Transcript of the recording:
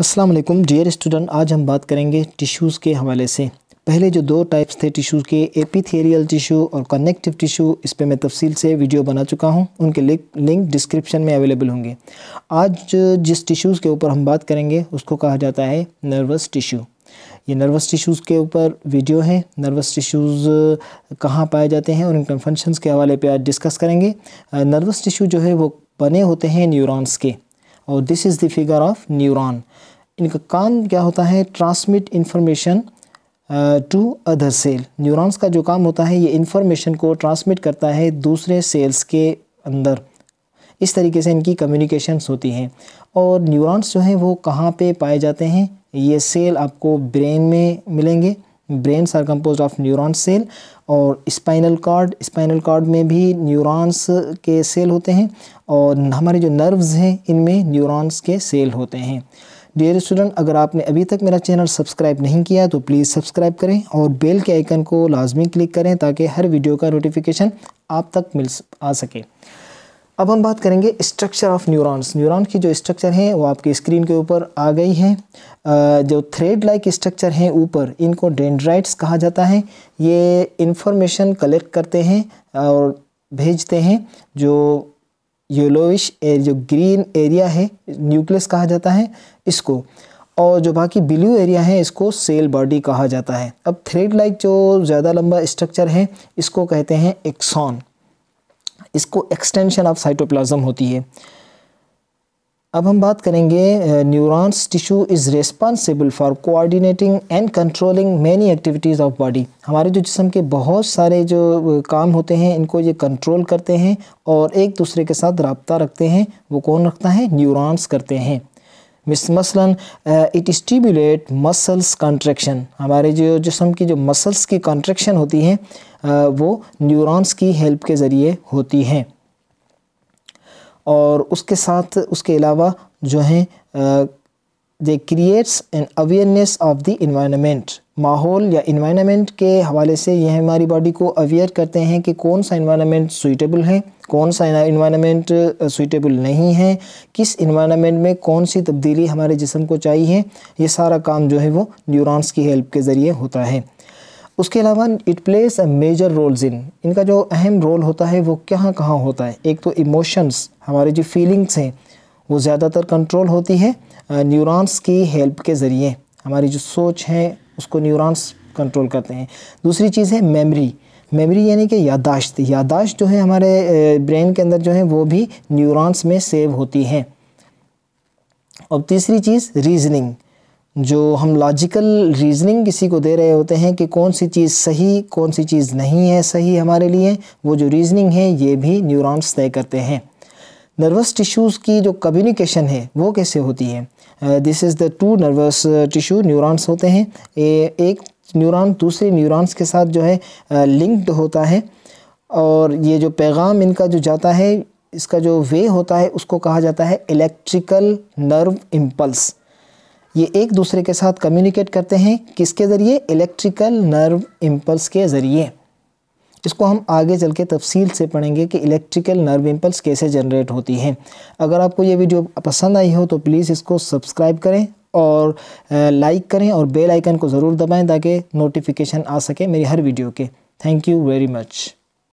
अस्सलाम वालेकुम dear student आज हम बात करेंगे टिश्यूज़ के हवाले से पहले जो दो टाइप्स थे टिश्यूज़ के एपिथेरियल टिश्यू और कनेक्टिव टिश्यू इस पर मैं तफसील से वीडियो बना चुका हूँ उनके लिंक लिंक डिस्क्रिप्शन में अवेलेबल होंगे आज जिस टिश्यूज़ के ऊपर हम बात करेंगे उसको कहा जाता है नर्वस टिश्यू ये नर्वस टिश्यूज़ के ऊपर वीडियो है नर्वस टिश्यूज़ कहाँ पाए जाते हैं और इनके फंक्शंस के हवाले पे आज डिस्कस करेंगे नर्वस टिश्यू जो है वो बने होते हैं न्यूरॉन्स के और this is the figure of neuron इनका काम क्या होता है transmit information to other cell neurons का जो काम होता है ये इन्फॉर्मेशन को ट्रांसमिट करता है दूसरे सेल्स के अंदर इस तरीके से इनकी कम्युनिकेशंस होती हैं और न्यूरॉन्स जो हैं वो कहाँ पे पाए जाते हैं ये सेल आपको ब्रेन में मिलेंगे brains are compose of neurons cell और स्पाइनल कार्ड स्पाइनल कार्ड में भी न्यूरॉन्स के सेल होते हैं और हमारे जो नर्व्स हैं इनमें न्यूरॉन्स के सेल होते हैं डियर स्टूडेंट अगर आपने अभी तक मेरा चैनल सब्सक्राइब नहीं किया तो प्लीज़ सब्सक्राइब करें और बेल के आइकन को लाजमी क्लिक करें ताकि हर वीडियो का नोटिफिकेशन आप तक मिल आ सके अब हम बात करेंगे स्ट्रक्चर ऑफ न्यूरॉन्स न्यूरॉन की जो स्ट्रक्चर हैं वो आपकी स्क्रीन के ऊपर आ गई है जो थ्रेड लाइक स्ट्रक्चर हैं ऊपर इनको डेंड्राइट्स कहा जाता है ये इन्फॉर्मेशन कलेक्ट करते हैं और भेजते हैं जो येलोइश जो ग्रीन एरिया है न्यूक्लियस कहा जाता है इसको और जो बाकी ब्लू एरिया है इसको सेल बॉडी कहा जाता है अब थ्रेड लाइक जो ज़्यादा लंबा स्ट्रक्चर है इसको कहते हैं एक्सॉन इसको एक्सटेंशन ऑफ साइटोप्लाज्म होती है अब हम बात करेंगे neurons tissue is responsible for coordinating and controlling many activities of body हमारे जो जिसम के बहुत सारे जो काम होते हैं इनको ये कंट्रोल करते हैं और एक दूसरे के साथ रबता रखते हैं वो कौन रखता है न्यूरॉन्स करते हैं मिस मसलन इट स्टिमुलेट मसल्स कंट्रेक्शन हमारे जो जिसम की जो मसल्स की कंट्रेक्शन होती हैं uh, वो न्यूरॉन्स की हेल्प के ज़रिए होती हैं और उसके साथ उसके अलावा जो हैं they creates an awareness of the environment माहौल या इन्वायरमेंट के हवाले से यह हमारी बॉडी को अवेयर करते हैं कि कौन सा इन्वायरमेंट सुइटेबल है कौन सा इन्वायरमेंट सुइटेबल नहीं है किस इन्वायरमेंट में कौन सी तब्दीली हमारे जिसम को चाहिए ये सारा काम जो है वो न्यूरॉन्स की हेल्प के ज़रिए होता है उसके अलावा it plays a major roles in इनका जो अहम रोल होता है वो कहाँ कहाँ होता है एक तो इमोशंस हमारे जो फीलिंग्स हैं वो ज़्यादातर कंट्रोल होती है न्यूरॉन्स की हेल्प के ज़रिए हमारी जो सोच है उसको न्यूरॉन्स कंट्रोल करते हैं दूसरी चीज़ है मेमरी मेमोरी यानी कि यादाश्त यादाश्त जो है हमारे ब्रेन के अंदर जो है वो भी न्यूरॉन्स में सेव होती हैं और तीसरी चीज़ रीजनिंग जो हम लॉजिकल रीजनिंग किसी को दे रहे होते हैं कि कौन सी चीज़ सही कौन सी चीज़ नहीं है सही हमारे लिए वो जो रीजनिंग है ये भी न्यूरॉन्स तय करते हैं नर्वस टिश्यूज़ की जो कम्युनिकेशन है वो कैसे होती है this is the two nervous tissue neurons होते हैं ए, एक न्यूरॉन दूसरे न्यूरॉन्स के साथ जो है लिंक्ड uh, होता है और ये जो पैगाम इनका जो जाता है इसका जो वे होता है उसको कहा जाता है इलेक्ट्रिकल नर्व इम्पल्स ये एक दूसरे के साथ कम्युनिकेट करते हैं किसके ज़रिए इलेक्ट्रिकल नर्व इम्पल्स के ज़रिए इसको हम आगे चल के तफसील से पढ़ेंगे कि इलेक्ट्रिकल नर्व इम्पल्स कैसे जनरेट होती हैं अगर आपको ये वीडियो पसंद आई हो तो प्लीज़ इसको सब्सक्राइब करें और लाइक करें और बेल आइकन को ज़रूर दबाएं ताकि नोटिफिकेशन आ सके मेरी हर वीडियो के थैंक यू वेरी मच